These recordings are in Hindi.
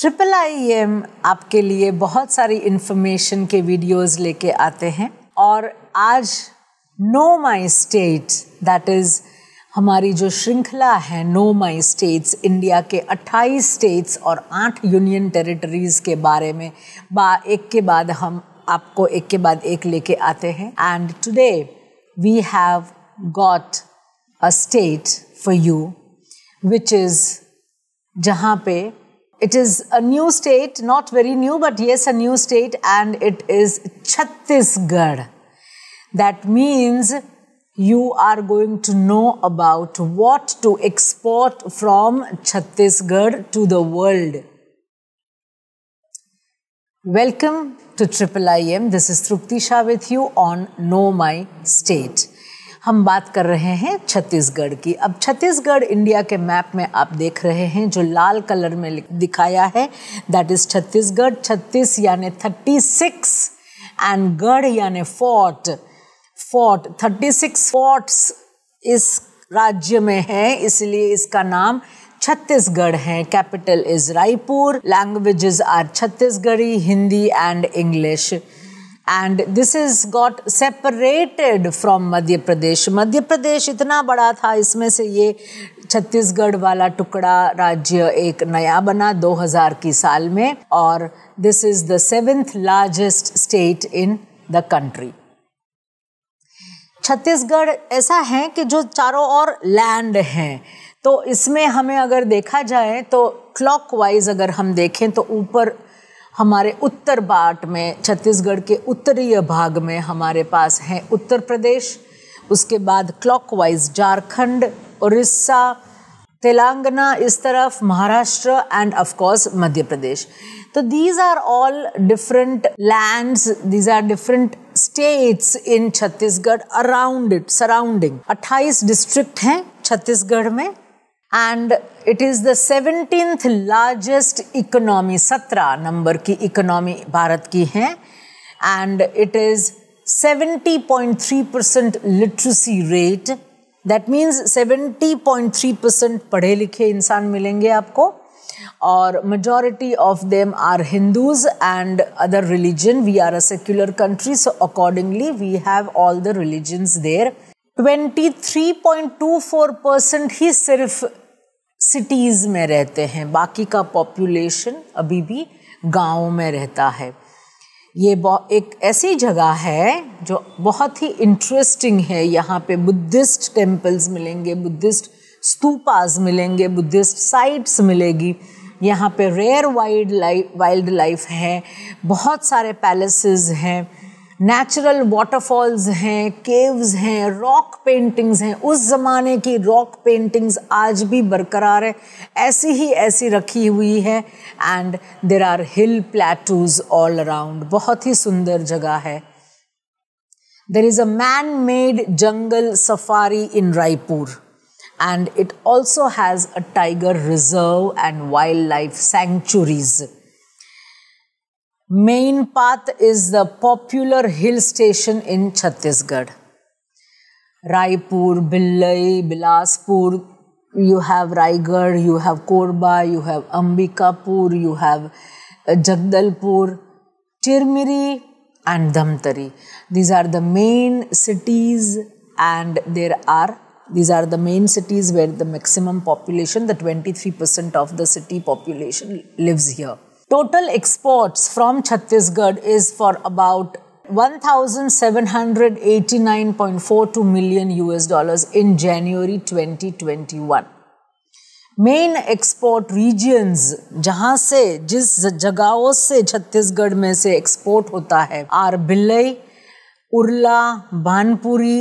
ट्रिपल आई एम आपके लिए बहुत सारी इन्फॉर्मेशन के वीडियोस लेके आते हैं और आज know my state that is हमारी जो श्रृंखला है नो माई स्टेट्स इंडिया के 28 स्टेट्स और 8 यूनियन टेरिटरीज़ के बारे में बा एक के बाद हम आपको एक के बाद एक लेके आते हैं and today we have got a state for you which is जहाँ पे It is a new state, not very new, but yes, a new state, and it is Chhattisgarh. That means you are going to know about what to export from Chhattisgarh to the world. Welcome to Triple IM. This is Trupti Shah with you on Know My State. हम बात कर रहे हैं छत्तीसगढ़ की अब छत्तीसगढ़ इंडिया के मैप में आप देख रहे हैं जो लाल कलर में दिखाया है दैट इज़ छत्तीसगढ़ छत्तीस यानी थर्टी सिक्स एंड गढ़ यानी fort fort thirty six forts इस राज्य में है इसलिए इसका नाम छत्तीसगढ़ है capital is Raipur languages are Chhattisgarhi Hindi and English and this is got separated from Madhya Pradesh Madhya Pradesh इतना बड़ा था इसमें से ये छत्तीसगढ़ वाला टुकड़ा राज्य एक नया बना 2000 की साल में और this is the seventh largest state in the country Chhattisgarh ऐसा है कि जो चारों ओर लैंड हैं तो इसमें हमें अगर देखा जाए तो क्लॉकवाइज अगर हम देखें तो ऊपर हमारे उत्तर बाट में छत्तीसगढ़ के उत्तरीय भाग में हमारे पास हैं उत्तर प्रदेश उसके बाद क्लॉकवाइज झारखंड उड़ीसा तेलंगाना इस तरफ Maharashtra and of course Madhya Pradesh तो these are all different lands these are different states in Chhattisgarh around it surrounding 28 district हैं छत्तीसगढ़ में and it is the seventeenth largest economy सत्रह नंबर की इकोनॉमी भारत की है and it is seventy point three percent literacy rate that means seventy point three percent पढ़े लिखे इंसान मिलेंगे आपको और majority of them are Hindus and other religion we are a secular country so accordingly we have all the religions there twenty three point two four percent ही सिर्फ सिटीज़ में रहते हैं बाकी का पॉपुलेशन अभी भी गाँव में रहता है ये एक ऐसी जगह है जो बहुत ही इंटरेस्टिंग है यहाँ पे बुद्धिस्ट टेम्पल्स मिलेंगे बुद्धिस्ट स्तूपाज मिलेंगे बुद्धिस्ट साइट्स मिलेगी यहाँ पे rare wildlife wildlife है बहुत सारे पैलेसेस हैं नेचुरल वाटरफॉल्स हैं केव्स हैं रॉक पेंटिंग्स हैं उस ज़माने की रॉक पेंटिंग्स आज भी बरकरार है ऐसी ही ऐसी रखी हुई है and there are hill plateaus all around बहुत ही सुंदर जगह है there is a man made jungle safari in Raipur and it also has a tiger reserve and wildlife sanctuaries Main path is the popular hill station in Chhattisgarh. Raipur, Billai, Bilaspur, you have Raigarh, you have Korba, you have Ambikapur, you have uh, Jagdalpur, Tirmiri, and Damtari. These are the main cities, and there are these are the main cities where the maximum population, the 23% of the city population, lives here. Total export from Chhattisgarh is for about 1,789.42 million US dollars in January 2021। Main export regions जहां से जिस जगहों से छत्तीसगढ़ में से एक्सपोर्ट होता है are Bhilai Urla Bhanpuri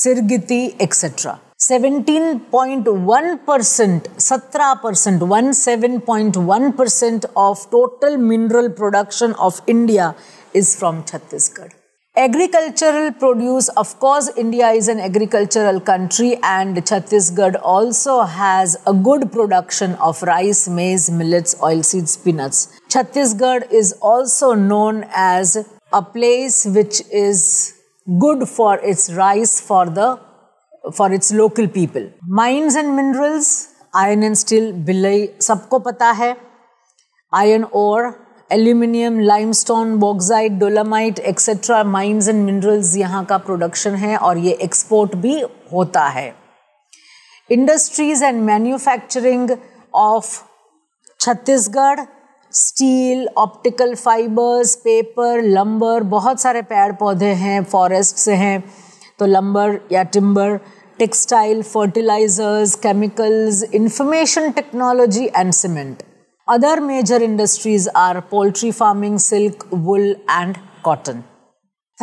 Sirgitti etcetera 17.1%, percent, 17.1% of total mineral production of India is from Chhattisgarh. Agricultural produce, of course, India is an agricultural country and Chhattisgarh also has a good production of rice, maize, millets, oilseeds, peanuts. Chhattisgarh is also known as a place which is good for its rice for the for its local people mines and minerals iron and steel Bhilai सबको पता है आयन और aluminium limestone bauxite dolomite etcetera mines and minerals यहाँ का प्रोडक्शन है और ये एक्सपोर्ट भी होता है industries and manufacturing of Chhattisgarh steel optical fibres paper lumber बहुत सारे पेड़ पौधे हैं फॉरेस्ट हैं तो लंबर या timber textile fertilisers chemicals information technology and cement other major industries are poultry farming silk wool and cotton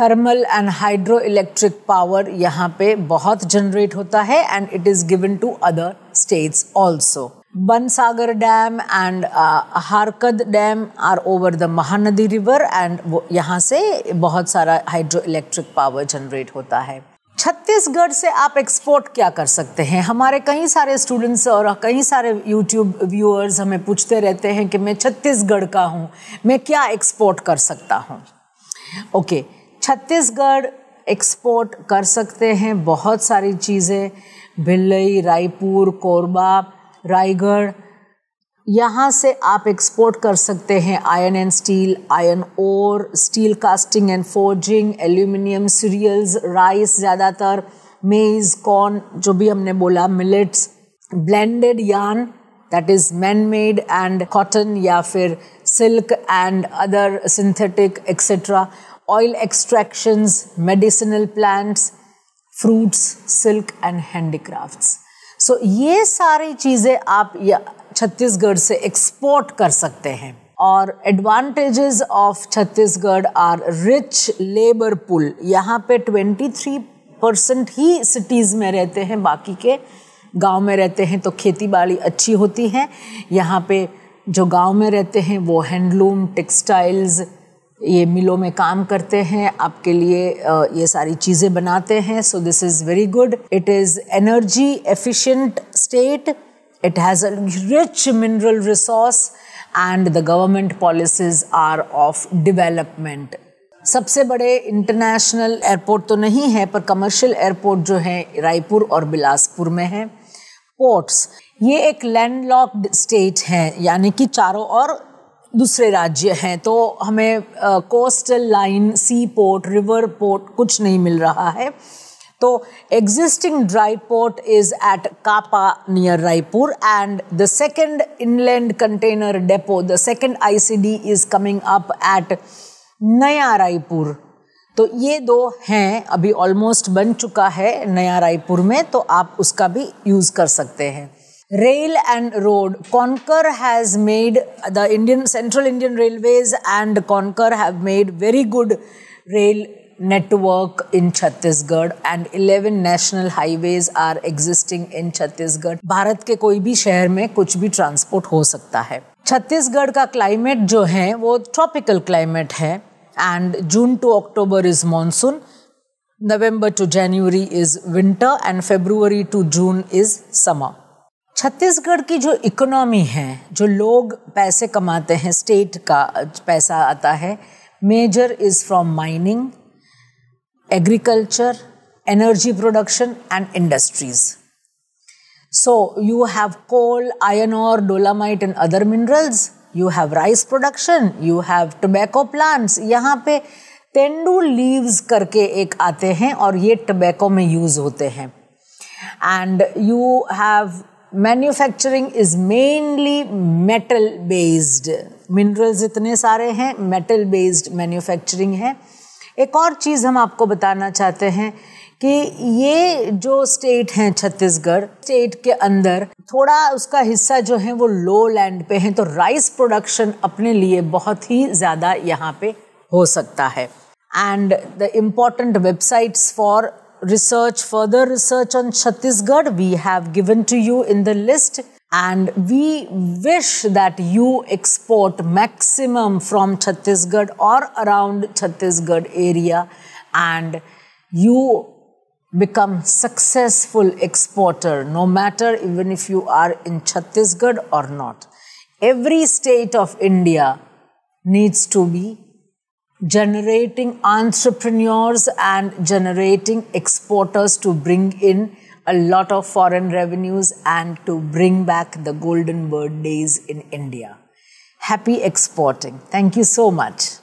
thermal and hydroelectric power यहाँ पे बहुत जनरेट होता है and it is given to other states also Bansagar dam and uh, Harkad dam are over the Mahanadi river and यहाँ से बहुत सारा हाइड्रो इलेक्ट्रिक पावर जनरेट होता है छत्तीसगढ़ से आप एक्सपोर्ट क्या कर सकते हैं हमारे कई सारे स्टूडेंट्स और कई सारे यूट्यूब व्यूअर्स हमें पूछते रहते हैं कि मैं छत्तीसगढ़ का हूँ मैं क्या एक्सपोर्ट कर सकता हूँ ओके छत्तीसगढ़ एक्सपोर्ट कर सकते हैं बहुत सारी चीज़ें भिल्लई रायपुर कोरबा रायगढ़ यहाँ से आप एक्सपोर्ट कर सकते हैं आयन एंड स्टील आयन और steel casting and forging aluminium cereals rice ज़्यादातर मेज़ कॉर्न जो भी हमने बोला millets blended yarn that is man made and cotton या फिर silk and other synthetic etcetera oil extractions medicinal plants fruits silk and handicrafts so ये सारी चीज़ें आप छत्तीसगढ़ से एक्सपोर्ट कर सकते हैं और advantages of Chhattisgarh are rich labour pool यहाँ पे 23 परसेंट ही सिटीज़ में रहते हैं बाकी के गांव में रहते हैं तो खेती बाड़ी अच्छी होती है यहाँ पे जो गांव में रहते हैं वो हैंडलूम टेक्सटाइल्स ये मिलों में काम करते हैं आपके लिए ये सारी चीज़ें बनाते हैं so this is very good it is energy efficient state It has a rich mineral resource and the government policies are of development. सबसे बड़े इंटरनेशनल एयरपोर्ट तो नहीं है पर कमर्शियल एयरपोर्ट जो है रायपुर और बिलासपुर में है पोर्ट्स ये एक लैंडलॉक्ड स्टेट है यानी कि चारों ओर दूसरे राज्य हैं तो हमें coastal line sea port river port कुछ नहीं मिल रहा है तो existing dry port is at Kapa near Raipur and the second inland container depot the second I C D is coming up at Naya Raipur तो ये दो हैं अभी ऑलमोस्ट बन चुका है नया रायपुर में तो आप उसका भी यूज कर सकते हैं rail and road Concor has made the Indian central Indian railways and Concor have made very good rail network in Chhattisgarh and 11 national highways are existing in Chhattisgarh. Bharat के कोई भी शहर में कुछ भी ट्रांसपोर्ट हो सकता है छत्तीसगढ़ का क्लाइमेट जो है वो ट्रॉपिकल क्लाइमेट है and June to October is monsoon November to January is winter and February to June is summer Chhattisgarh की जो इकोनॉमी है जो लोग पैसे कमाते हैं स्टेट का पैसा आता है major is from mining agriculture, energy production, and industries. So you have coal, iron ore, dolomite, and other minerals. You have rice production. You have tobacco plants. यहाँ पे तेंडू लीव्स करके एक आते हैं और ये टबैको में यूज होते हैं and you have manufacturing is mainly metal based minerals इतने सारे हैं मेटल बेस्ड मैन्युफैक्चरिंग है एक और चीज़ हम आपको बताना चाहते हैं कि ये जो स्टेट हैं छत्तीसगढ़ स्टेट के अंदर थोड़ा उसका हिस्सा जो है वो लो लैंड पे है तो राइस प्रोडक्शन अपने लिए बहुत ही ज़्यादा यहाँ पे हो सकता है and the important websites for research further research on Chhattisgarh we have given to you in the list And we wish that you export maximum from Chhattisgarh or around Chhattisgarh area and you become successful exporter no matter even if you are in Chhattisgarh or not. Every state of India needs to be generating entrepreneurs and generating exporters to bring in a lot of foreign revenues and to bring back the golden bird days in India. Happy exporting. Thank you so much.